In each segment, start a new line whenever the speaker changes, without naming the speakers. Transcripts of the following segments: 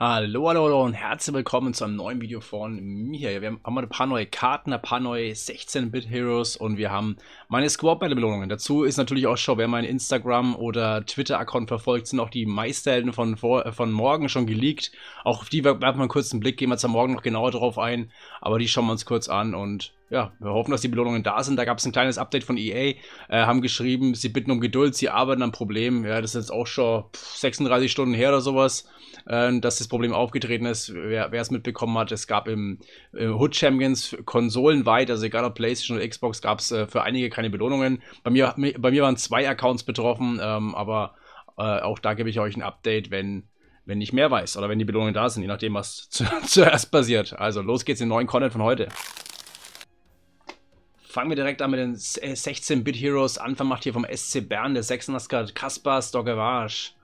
Hallo, hallo, hallo und herzlich willkommen zu einem neuen Video von mir. Wir haben, mal ein paar neue Karten, ein paar neue 16-Bit-Heroes und wir haben meine Squad-Battle-Belohnungen. Dazu ist natürlich auch schon, wer meinen Instagram- oder Twitter-Account verfolgt, sind auch die Meisterhelden von, äh, von morgen schon geleakt. Auch auf die werfen wir einen kurzen Blick, gehen wir zwar morgen noch genauer drauf ein, aber die schauen wir uns kurz an und ja, wir hoffen, dass die Belohnungen da sind. Da gab es ein kleines Update von EA, äh, haben geschrieben, sie bitten um Geduld, sie arbeiten am Problem. Ja, das ist jetzt auch schon 36 Stunden her oder sowas, äh, dass das Problem aufgetreten ist. Wer es mitbekommen hat, es gab im, im äh, Hood Champions konsolenweit, also egal ob PlayStation oder Xbox, gab es äh, für einige keine Belohnungen. Bei mir, bei mir waren zwei Accounts betroffen, ähm, aber äh, auch da gebe ich euch ein Update, wenn wenn ich mehr weiß oder wenn die Belohnungen da sind, je nachdem, was zuerst passiert. Also los geht's in den neuen Content von heute. Fangen wir direkt an mit den 16-Bit-Heroes. Äh, Anfang macht hier vom SC Bern der 86er Kaspar Stogevarsch.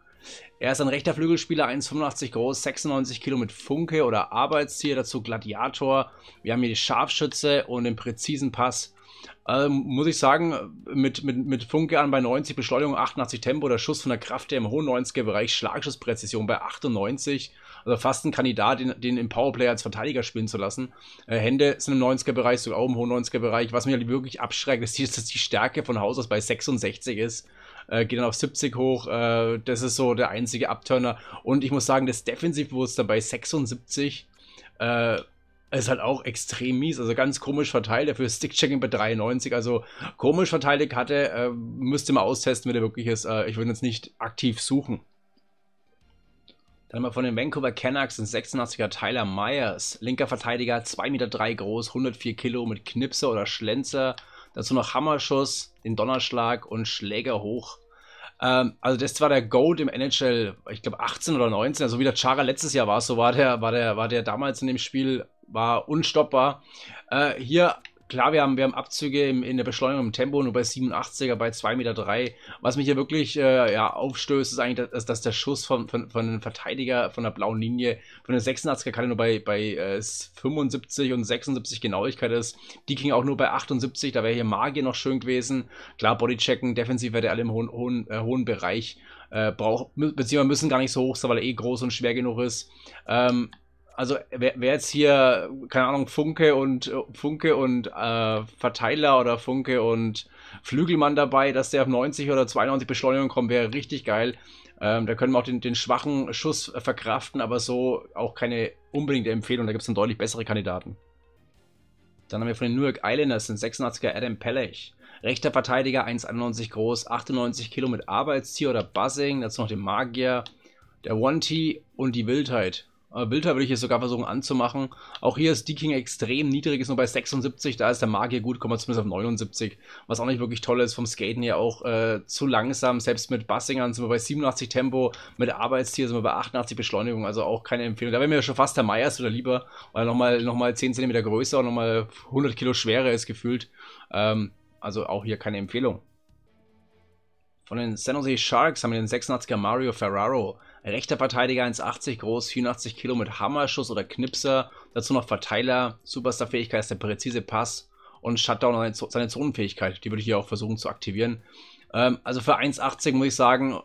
Er ist ein rechter Flügelspieler, 1,85 groß, 96 Kilo mit Funke oder Arbeitstier, dazu Gladiator. Wir haben hier die Scharfschütze und den präzisen Pass. Ähm, muss ich sagen, mit, mit, mit Funke an bei 90, Beschleunigung 88 Tempo, der Schuss von der Kraft her im hohen 90er Bereich, Schlagschusspräzision bei 98 also fast ein Kandidat, den, den im Powerplay als Verteidiger spielen zu lassen. Äh, Hände sind im 90er-Bereich, sogar auch im hohen 90er-Bereich. Was mich halt wirklich abschreckt, ist, dass die Stärke von Haus aus bei 66 ist. Äh, geht dann auf 70 hoch. Äh, das ist so der einzige Abturner. Und ich muss sagen, das Defensivbewusstsein bei 76 äh, ist halt auch extrem mies. Also ganz komisch verteilt. Dafür ist Stickchecking bei 93. Also komisch verteilt hatte, äh, müsste mal austesten, wenn der wirklich ist. Äh, ich würde jetzt nicht aktiv suchen. Dann haben wir von den Vancouver Canucks den 86er Tyler Myers, linker Verteidiger, 2,3 Meter groß, 104 Kilo mit Knipse oder Schlenzer. Dazu noch Hammerschuss, den Donnerschlag und Schläger hoch. Ähm, also das war der Gold im NHL, ich glaube 18 oder 19, also wie der Chara letztes Jahr war, so war der, war der, war der damals in dem Spiel, war unstoppbar. Äh, hier klar, wir haben, wir haben Abzüge im, in der Beschleunigung im Tempo nur bei 87er, bei 2,3 Meter. Was mich hier wirklich äh, ja, aufstößt, ist eigentlich, dass, dass der Schuss von, von, von einem Verteidiger von der blauen Linie, von der 86er Karte nur bei, bei äh, 75 und 76 Genauigkeit ist. Die ging auch nur bei 78, da wäre hier Magie noch schön gewesen. Klar, Bodychecken, defensiv wäre der alle im hohen, hohen, äh, hohen Bereich. Äh, braucht, beziehungsweise müssen gar nicht so hoch sein, weil er eh groß und schwer genug ist. Ähm, also wer, wer, jetzt hier, keine Ahnung, Funke und Funke und äh, Verteiler oder Funke und Flügelmann dabei, dass der auf 90 oder 92 Beschleunigung kommt, wäre richtig geil. Ähm, da können wir auch den, den, schwachen Schuss verkraften, aber so auch keine unbedingte Empfehlung. Da gibt es dann deutlich bessere Kandidaten. Dann haben wir von den New York Islanders den 86er Adam Pellech. Rechter Verteidiger, 1,91 groß, 98 Kilo mit Arbeitstier oder Buzzing. Dazu noch den Magier, der One-T und die Wildheit. Bilder äh, würde ich jetzt sogar versuchen anzumachen. Auch hier ist Deking extrem niedrig, ist nur bei 76, da ist der Magier gut, kommen wir zumindest auf 79, was auch nicht wirklich toll ist, vom Skaten ja auch äh, zu langsam, selbst mit Bassingern sind wir bei 87 Tempo, mit Arbeitstier sind wir bei 88 Beschleunigung, also auch keine Empfehlung. Da wäre mir schon fast der Meyers oder lieber, weil er nochmal noch mal 10 cm größer und nochmal 100 Kilo schwerer ist gefühlt. Ähm, also auch hier keine Empfehlung. Von den San Jose Sharks haben wir den 86er Mario Ferraro, Rechter Verteidiger 1,80 groß, 84 Kilo mit Hammerschuss oder Knipser. Dazu noch Verteiler. Superstar Fähigkeit ist der präzise Pass und Shutdown seine, Zonenfähigkeit. Die würde ich hier auch versuchen zu aktivieren. Ähm, also für 1,80 muss ich sagen,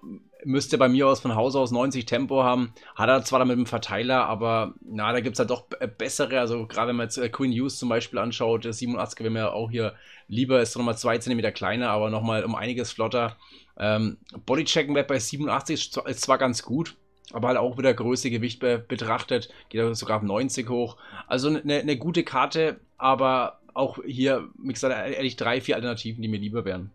müsste bei mir aus von Haus aus 90 Tempo haben. Hat er zwar damit mit dem Verteiler, aber na, da gibt es ja halt doch bessere. Also gerade wenn man jetzt äh, Queen Hughes zum Beispiel anschaut, der 87 wäre mir auch hier lieber, ist nochmal 2 cm kleiner, aber nochmal um einiges flotter. Ähm, Bodychecken-Wert bei 87 ist zwar, ist zwar ganz gut, aber halt auch wieder Größe, Gewicht be betrachtet, geht auch sogar auf 90 hoch. Also eine ne, ne gute Karte, aber auch hier, wie gesagt, e-, ehrlich drei, vier Alternativen, die mir lieber wären.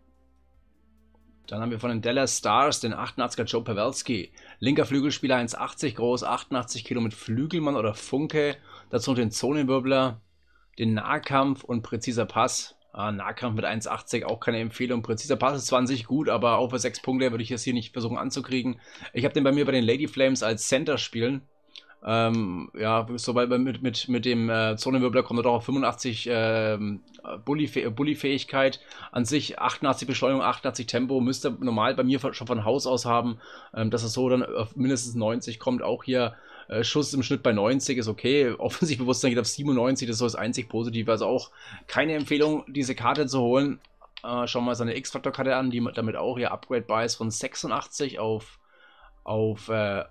Dann haben wir von den Dallas Stars den 88er Joe Pawelski. Linker Flügelspieler 1,80 groß, 88 Kilo mit Flügelmann oder Funke. Dazu noch den Zonenwirbler, den Nahkampf und präziser Pass. Uh, Nahkampf mit 1,80 auch keine Empfehlung. Präziser Pass ist 20 gut, aber auch für 6 Punkte würde ich das hier nicht versuchen anzukriegen. Ich habe den bei mir bei den Lady Flames als Center spielen. Ähm, ja, sobald man mit, mit, mit dem äh, Zonenwirbler kommt er doch auf 85 äh, Bully-Fähigkeit. An sich 88 Beschleunigung, 88 Tempo, müsste normal bei mir schon von Haus aus haben, ähm, dass er so dann auf mindestens 90 kommt. Auch hier äh, Schuss im Schnitt bei 90 ist okay. Offensichtlich Bewusstsein geht auf 97, das ist so das einzig Positive. Also auch keine Empfehlung, diese Karte zu holen. Äh, schauen wir mal seine x faktor karte an, die damit auch ihr Upgrade bei ist von 86 auf, auf äh,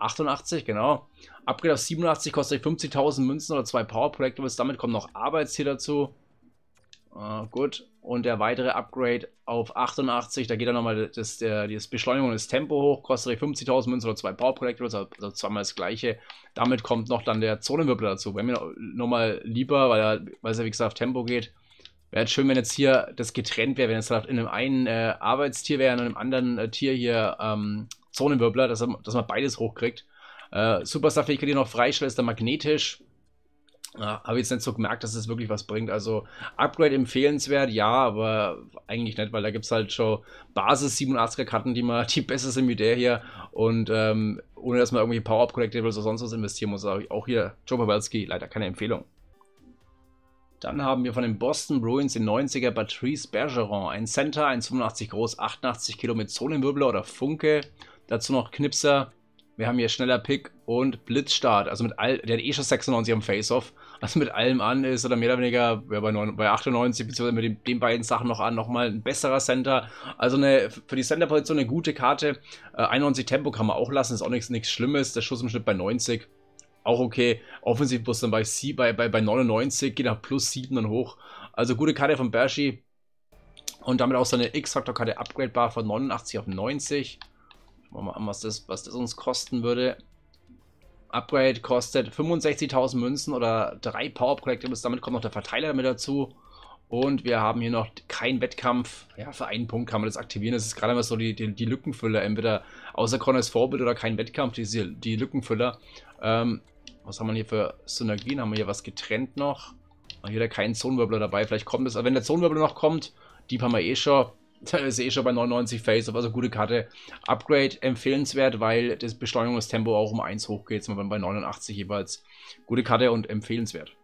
88, genau. Upgrade auf 87 kostet 50.000 Münzen oder zwei Powerprojekte. Damit kommen noch Arbeitsziele dazu. Uh, gut. Und der weitere Upgrade auf 88, da geht dann nochmal das, der, das Beschleunigung des Tempo hoch, kostet 50.000 Münzen oder zwei Power Projectiles, also, also zweimal das gleiche. Damit kommt noch dann der Zonenwirbel dazu. Wäre mir nochmal lieber, weil er, weil es ja wie gesagt auf Tempo geht. Wäre schön, wenn jetzt hier das getrennt wäre, wenn es halt in einem einen äh, Arbeitstier wäre und in einem anderen äh, Tier hier ähm, Zonenwirbler, dass, dass man beides hochkriegt. Äh, Superstar-Fähigkeit, hier noch freistellt, ist dann magnetisch habe jetzt nicht so gemerkt, dass es wirklich was bringt. Also Upgrade empfehlenswert, ja, aber eigentlich nicht, weil da gibt es halt schon Basis 87er Karten, die mal die beste sind wie der hier. Und ähm, ohne dass man irgendwie Power-Up Collectibles oder sonst was investieren muss. habe ich Auch hier Joe Pavelski, leider keine Empfehlung. Dann haben wir von den Boston Bruins den 90er Patrice Bergeron. Ein Center, 1,85 groß, 88 Kilo mit Zonenwirbler oder Funke. Dazu noch Knipser. Wir haben hier schneller Pick und Blitzstart. Also mit all, der hat eh schon 96 am Face-Off. Also mit allem an ist oder mehr oder weniger ja, bei, 9, bei 98 bzw. mit den, den, beiden Sachen noch an nochmal ein besserer Center. Also eine, für die Center-Position eine gute Karte. Äh, 91 Tempo kann man auch lassen, ist auch nichts, Schlimmes. Der Schuss im Schnitt bei 90 auch okay. Offensiv muss dann bei, bei, bei, bei 99, geht nach plus 7 dann hoch. Also gute Karte von Bershi. Und damit auch seine x faktor karte upgradebar von 89 auf 90. Schauen wir mal an, was das, was das uns kosten würde. Upgrade kostet 65.000 Münzen oder drei Power Collectibles. Damit kommt noch der Verteiler mit dazu. Und wir haben hier noch keinen Wettkampf. Ja, für einen Punkt kann man das aktivieren. Das ist gerade mal so die, die, die Lückenfüller. Entweder außer Connors Vorbild oder kein Wettkampf, die, die Lückenfüller. Ähm, was haben wir hier für Synergien? Haben wir hier was getrennt noch? Ah, hier hat keinen Zonenwirbler dabei. Vielleicht kommt es. Aber wenn der Zonenwirbler noch kommt, die haben wir eh schon da ist eh schon bei 99 Face-Off, also gute Karte. Upgrade empfehlenswert, weil das Beschleunigungstempo auch um 1 hochgeht, sind wir bei 89 jeweils. Gute Karte und empfehlenswert.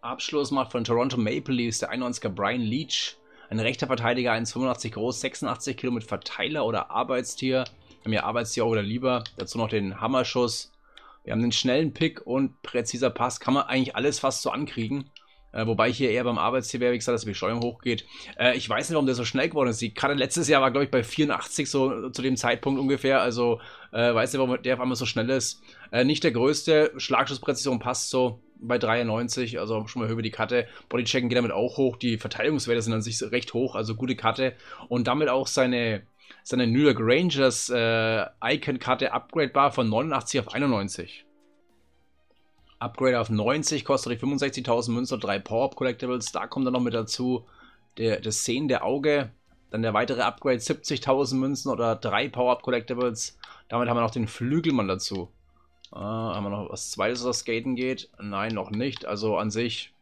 Abschluss macht von Toronto Maple Leafs der 91er Brian Leach. Ein rechter Verteidiger, 1,85 groß, 86 Kilo mit Verteiler oder Arbeitstier. Wir haben ja Arbeitstier oder lieber. Dazu noch den Hammerschuss. Wir haben den schnellen Pick und präziser Pass. Kann man eigentlich alles fast so ankriegen. Äh, wobei ich hier eher beim Arbeitstier wäre, wie gesagt, dass die Besteuerung hochgeht. Äh, ich weiß nicht, warum der so schnell geworden ist. Die Karte letztes Jahr war, glaube ich, bei 84 so zu dem Zeitpunkt ungefähr. Also äh, weiß nicht, warum der auf einmal so schnell ist. Äh, nicht der größte. Schlagschusspräzision passt so bei 93, also schon mal höher die Karte. Bodychecken geht damit auch hoch. Die Verteidigungswerte sind an sich recht hoch, also gute Karte. Und damit auch seine, seine New York Rangers äh, Icon-Karte upgradebar von 89 auf 91. Upgrade auf 90 kostet 65.000 Münzen, 3 Power-Up Collectibles. Da kommt dann noch mit dazu der, das Sehen der Auge. Dann der weitere Upgrade 70.000 Münzen oder 3 Power-Up Collectibles. Damit haben wir noch den Flügelmann dazu. Äh, haben wir noch was zweites, was Skaten geht? Nein, noch nicht. Also an sich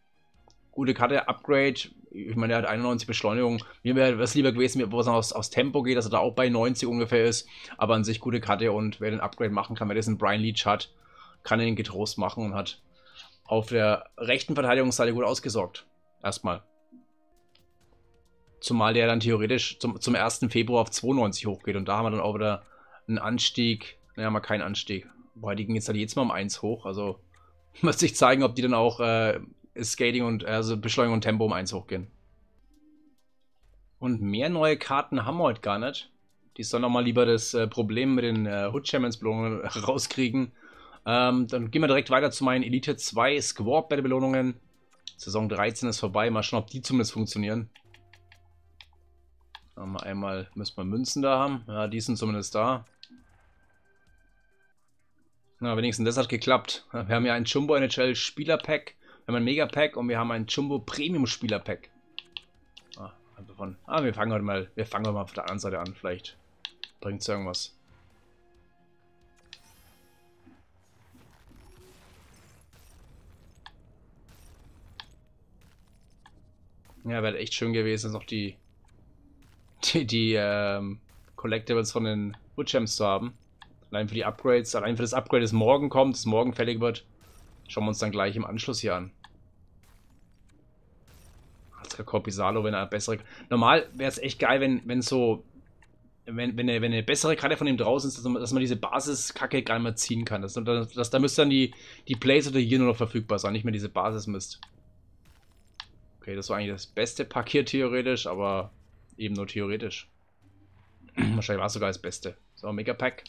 gute Karte, Upgrade. Ich meine, er hat 91 Beschleunigung. Mir wäre es lieber gewesen, wo es aus, aufs Tempo geht, dass er da auch bei 90 ungefähr ist. Aber an sich gute Karte und wer den Upgrade machen kann, wer diesen Brian Leach hat, kann er ihn getrost machen und hat auf der rechten Verteidigungsseite gut ausgesorgt. Erstmal. Zumal der dann theoretisch zum, zum 1. Februar auf 92 hochgeht. Und da haben wir dann auch wieder einen Anstieg. Naja, mal keinen Anstieg. Boah, die gehen jetzt halt jedes Mal um 1 hoch. Also muss sich zeigen, ob die dann auch äh, Skating und also Beschleunigung und Tempo um 1 hochgehen. Und mehr neue Karten haben wir heute gar nicht. Die sollen nochmal lieber das äh, Problem mit den äh, Hood Champions Belohnungen rauskriegen ähm, dann gehen wir direkt weiter zu meinen Elite 2 Squad Battle Belohnungen. Saison 13 ist vorbei. Mal schauen, ob die zumindest funktionieren. Haben ähm, wir einmal, müssen wir Münzen da haben. Ja, die sind zumindest da. Na, wenigstens das hat geklappt. Wir haben ja ein Jumbo NHL Spieler Pack, wir haben ein Mega Pack und wir haben ein Jumbo Premium Spieler Pack. Ah, davon. ah wir fangen heute mal, wir fangen heute mal auf der anderen Seite an. Vielleicht bringt es irgendwas. Ja, wäre halt echt schön gewesen, noch die, die, die ähm, Collectibles von den Woodchamps zu haben. Allein für die Upgrades, allein für das Upgrade, das morgen kommt, das morgen fällig wird. Schauen wir uns dann gleich im Anschluss hier an. Als Corpisalo, wenn er bessere... Normal wäre es echt geil, wenn, wenn so... Wenn, wenn, eine, wenn eine bessere Karte von ihm draußen ist, dass man, dass man diese Basiskacke gar nicht mehr ziehen kann. Das, das, das, da müsste dann die, die Plays oder hier nur noch verfügbar sein, nicht mehr diese Basis müsst. Okay, das war eigentlich das beste Pack hier theoretisch, aber eben nur theoretisch. Wahrscheinlich war es sogar das beste. So, Mega Pack.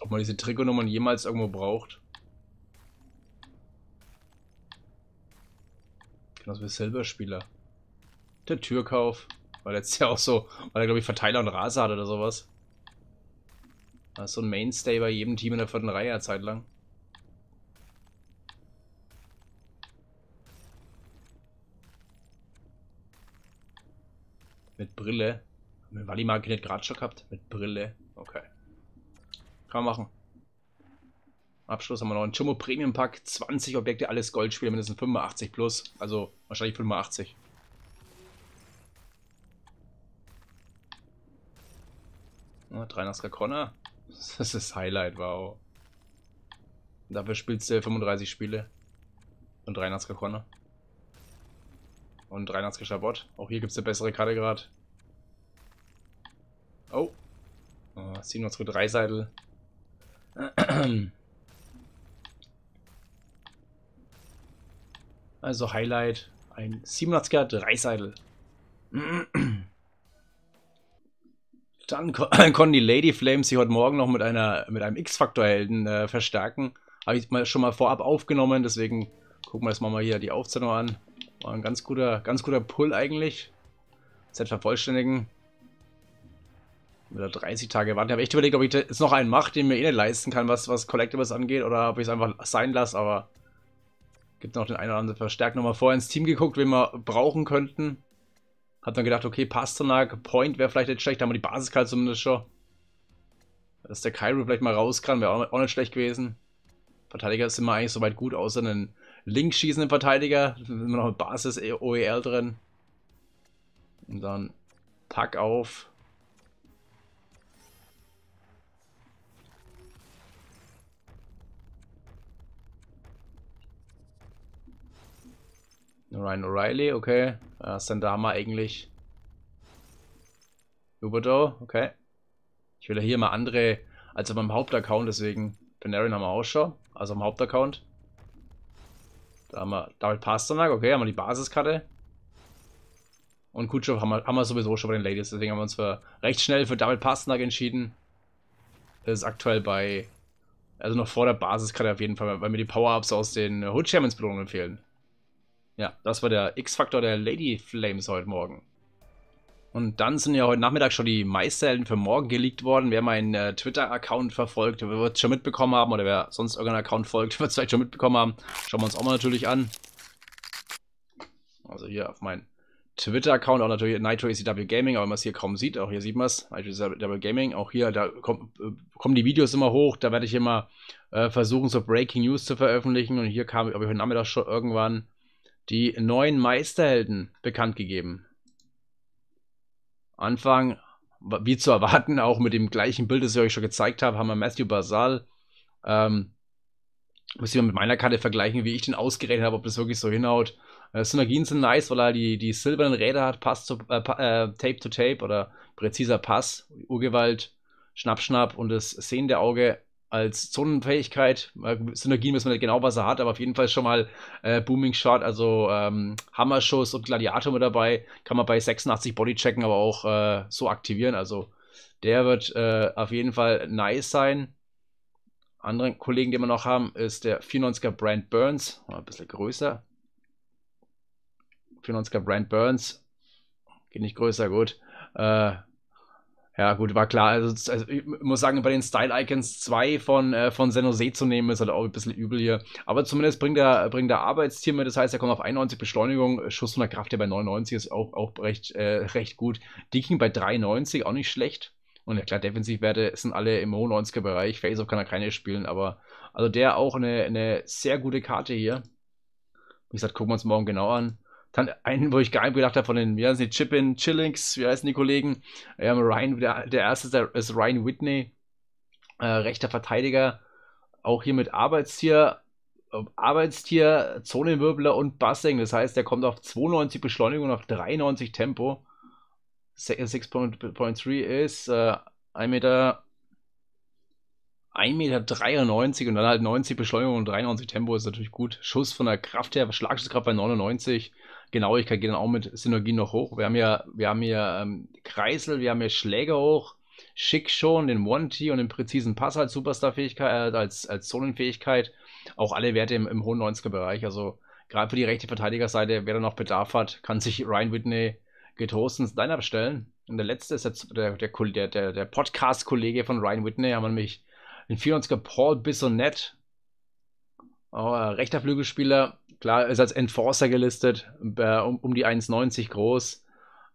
Ob man diese Trikotnummern jemals irgendwo braucht. Bin das wir Silberspieler. Der Türkauf. War letztes Jahr auch so, weil er glaube ich Verteiler und Raser hat oder sowas. Das ist so ein Mainstay bei jedem Team in der vierten Reihe eine Zeit lang. Mit Brille. Mit magnet gerade schon gehabt. Mit Brille. Okay. Kann man machen. Abschluss haben wir noch einen Chummo Premium Pack. 20 Objekte, alles Goldspiele, mindestens 85 plus. Also wahrscheinlich 85. Oh, 3 Nasker Connor. Das ist Highlight, wow. Dafür spielst du 35 Spiele. Und 3 Nasker Connor. Und 3 Nasker Schabot. Auch hier gibt es eine bessere Karte gerade. Oh. oh 703 Seidel. Also Highlight, ein 87er Dreiseidel. Dann konnten die Lady Flames sie heute Morgen noch mit, einer, mit einem x faktor helden äh, verstärken. Habe ich mal, schon mal vorab aufgenommen, deswegen gucken wir uns mal hier die Aufzählung an. War ein ganz guter, ganz guter Pull eigentlich. Z vervollständigen. Oder 30 Tage warten. Ich habe echt überlegt, ob ich jetzt noch einen mache, den mir eh nicht leisten kann, was, was Collectibles angeht, oder ob ich es einfach sein lasse, aber Gibt noch den einen oder anderen Verstärk nochmal vorher ins Team geguckt, wen wir brauchen könnten. Hat dann gedacht, okay, Pasternak, Point wäre vielleicht nicht schlecht, da haben wir die Basiskarte zumindest schon. Dass der Kyrie vielleicht mal raus kann, wäre auch nicht schlecht gewesen. Verteidiger sind wir eigentlich soweit gut, außer einen linkschießenden Verteidiger. Da Sind wir noch mit Basis e OEL drin. Und dann Pack auf. Ryan O'Reilly, okay. Äh, Sandama eigentlich. Huberto, okay. Ich will ja hier mal andere als beim Hauptaccount, deswegen Panarin haben wir auch schon. Also am Hauptaccount. Da haben wir David Pasternak, okay, haben wir die Basiskarte. Und Kutschow haben wir, haben wir sowieso schon bei den Ladies, deswegen haben wir uns für recht schnell für David Pasternak entschieden. Das ist aktuell bei, also noch vor der Basiskarte auf jeden Fall, weil mir die Power-Ups aus den Hood Champions Belohnungen empfehlen. Ja, das war der X-Faktor der Lady Flames heute Morgen. Und dann sind ja heute Nachmittag schon die Meisterhelden für morgen geleakt worden. Wer meinen äh, Twitter-Account verfolgt, wird es schon mitbekommen haben. Oder wer sonst irgendeinen Account folgt, wird es vielleicht schon mitbekommen haben. Schauen wir uns auch mal natürlich an. Also hier auf meinen Twitter-Account, auch natürlich Nitro ECW Gaming, aber wenn man es hier kaum sieht, auch hier sieht man es, Nitro ECW Gaming, auch hier, da kommen, äh, kommen die Videos immer hoch, da werde ich immer äh, versuchen, so Breaking News zu veröffentlichen und hier kam, glaube ich, heute Nachmittag schon irgendwann die neuen Meisterhelden bekannt gegeben. Anfang, wie zu erwarten, auch mit dem gleichen Bild, das ich euch schon gezeigt habe, haben wir Matthew Basal. Ähm, muss ich mal mit meiner Karte vergleichen, wie ich den ausgerechnet habe, ob das wirklich so hinhaut. Äh, Synergien sind nice, weil er die, die silbernen Räder hat, Pass zu, äh, äh, Tape to Tape oder präziser Pass, Urgewalt, Schnapp, Schnapp und das sehende Auge als Zonenfähigkeit. Synergien wissen wir nicht genau, was er hat, aber auf jeden Fall schon mal äh, Booming Shot, also ähm, Hammerschuss und Gladiator mit dabei. Kann man bei 86 Bodychecken aber auch äh, so aktivieren. Also der wird äh, auf jeden Fall nice sein. Anderen Kollegen, den wir noch haben, ist der 94er Brand Burns. Ein bisschen größer. 94er Brand Burns. Geht nicht größer, gut. Äh, ja, gut, war klar. Also, also, ich muss sagen, bei den Style Icons 2 von, äh, von Senose zu nehmen, ist halt auch ein bisschen übel hier. Aber zumindest bringt er, bringt er Arbeitstier mit. Das heißt, er kommt auf 91 Beschleunigung. Schuss von der Kraft hier bei 99 ist auch, auch recht, äh, recht gut. Dicking bei 93, auch nicht schlecht. Und ja, klar, Defensivwerte sind alle im hohen 90er Bereich. Face-Off kann er keine spielen, aber also der auch eine, eine sehr gute Karte hier. Wie gesagt, gucken wir uns morgen genau an. Dann einen, wo ich gar nicht gedacht habe, von den, wie heißen die, Chipin, Chillings, wie heißen die Kollegen? Ähm, Ryan, der, der erste ist Ryan Whitney, äh, rechter Verteidiger. Auch hier mit Arbeitstier, Arbeitstier, Zonenwirbler und Bussing. Das heißt, der kommt auf 92 Beschleunigung und auf 93 Tempo. 6.3 ist äh, 1,80 Meter 1,93 Meter und dann halt 90 Beschleunigung und 93 Tempo ist natürlich gut. Schuss von der Kraft her, Schlagschusskraft bei 99. Genauigkeit geht dann auch mit Synergien noch hoch. Wir haben ja, wir haben hier ähm, Kreisel, wir haben hier Schläger hoch, Schick schon, den One-T und den präzisen Pass als Superstar-Fähigkeit, äh, als, als Zonenfähigkeit. Auch alle Werte im, im hohen 90er-Bereich. Also gerade für die rechte Verteidigerseite, wer da noch Bedarf hat, kann sich Ryan Whitney getrost ins Line-Up stellen. Und der letzte ist der, der, der, der Podcast-Kollege von Ryan Whitney, haben wir nämlich ein 94er Paul Bissonnette, rechter Flügelspieler, klar, ist als Enforcer gelistet, um, um die 1,90 groß.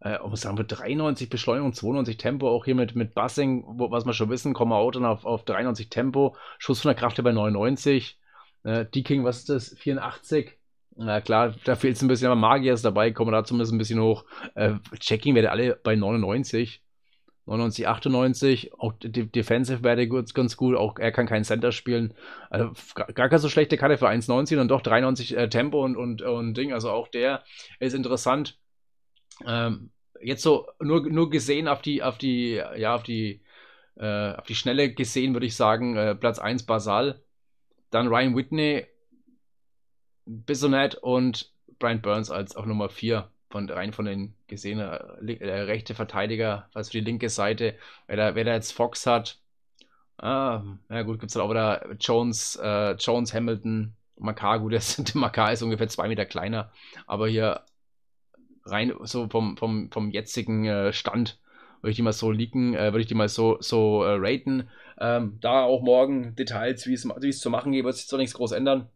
Äh, ich oh, muss sagen, mit 93 Beschleunigung, 92 Tempo, auch hier mit, mit Bussing, wo, was wir schon wissen, kommen wir auch dann auf, auf 93 Tempo, Schuss von der Kraft hier bei 99. Äh, D-King, was ist das? 84. Na klar, da fehlt es ein bisschen, aber Magier ist dabei, kommen wir da zumindest ein bisschen hoch. Äh, Checking werde alle bei 99. 99, 98, auch Defensive wäre ganz, ganz gut, auch er kann keinen Center spielen. Also gar keine so schlechte Karte für 1,90 und doch 93 äh, Tempo und, und, und Ding, also auch der ist interessant. Ähm, jetzt so nur, nur gesehen auf die, auf die, ja, auf die, äh, auf die Schnelle gesehen, würde ich sagen, äh, Platz 1 Basal, dann Ryan Whitney, Bisonet und Brian Burns als auch Nummer 4 von rein von den gesehenen äh, äh, rechte Verteidiger, also die linke Seite, wer da, wer da jetzt Fox hat, ah, na gut, gibt es dann auch wieder Jones, äh, Jones, Hamilton, Makar, gut, der Makar ist ungefähr zwei Meter kleiner, aber hier rein so vom, vom, vom jetzigen äh, Stand würde ich die mal so leaken, äh, würde ich die mal so, so äh, raten. Ähm, da auch morgen Details, wie es zu machen geht, wird sich so nichts groß ändern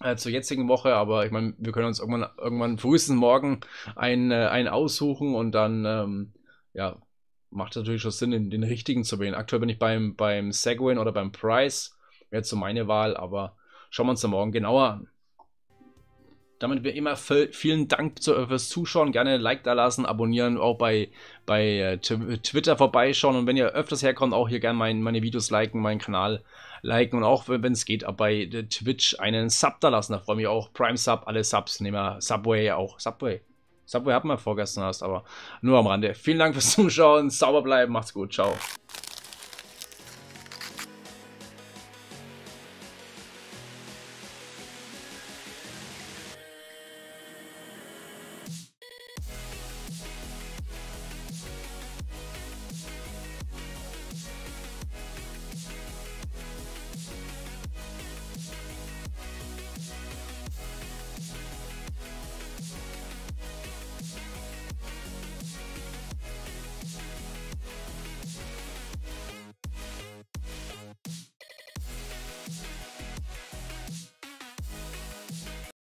äh, zur jetzigen Woche, aber ich meine, wir können uns irgendwann, irgendwann frühestens morgen einen, äh, einen aussuchen und dann, ähm, ja, macht natürlich schon Sinn, den, den, richtigen zu wählen. Aktuell bin ich beim, beim Segwin oder beim Price, wäre jetzt so meine Wahl, aber schauen wir uns dann morgen genauer an. Damit wie immer vielen Dank fürs Zuschauen. Gerne Like da lassen, abonnieren, auch bei, bei äh, Twitter vorbeischauen. Und wenn ihr öfters herkommt, auch hier gerne mein, meine Videos liken, meinen Kanal liken und auch, wenn es geht, bei äh, Twitch einen Sub da lassen. Da freue ich mich auch. Prime Sub, alle Subs nehmen wir. Subway auch. Subway. Subway hatten wir vorgestern erst, aber nur am Rande. Vielen Dank fürs Zuschauen. Sauber bleiben. Macht's gut. Ciao.